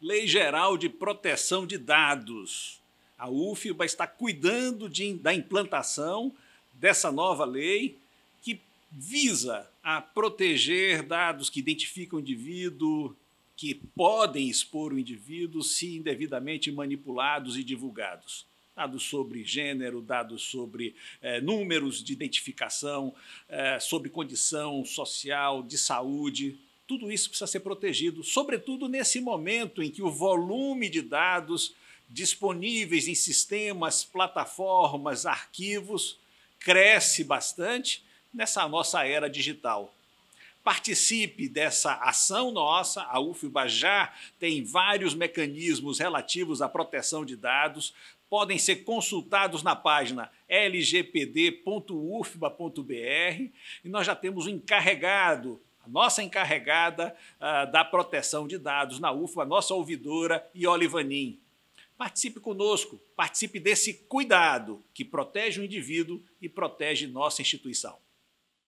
Lei Geral de Proteção de Dados. A UFBA está cuidando de, da implantação dessa nova lei que visa a proteger dados que identificam o indivíduo, que podem expor o indivíduo se indevidamente manipulados e divulgados. Dados sobre gênero, dados sobre eh, números de identificação, eh, sobre condição social, de saúde. Tudo isso precisa ser protegido, sobretudo nesse momento em que o volume de dados disponíveis em sistemas, plataformas, arquivos cresce bastante nessa nossa era digital. Participe dessa ação nossa, a UFBA já tem vários mecanismos relativos à proteção de dados, podem ser consultados na página lgpd.ufba.br e nós já temos um encarregado a nossa encarregada uh, da proteção de dados na UFBA, a nossa ouvidora Ioli Vanin. Participe conosco, participe desse cuidado que protege o indivíduo e protege nossa instituição.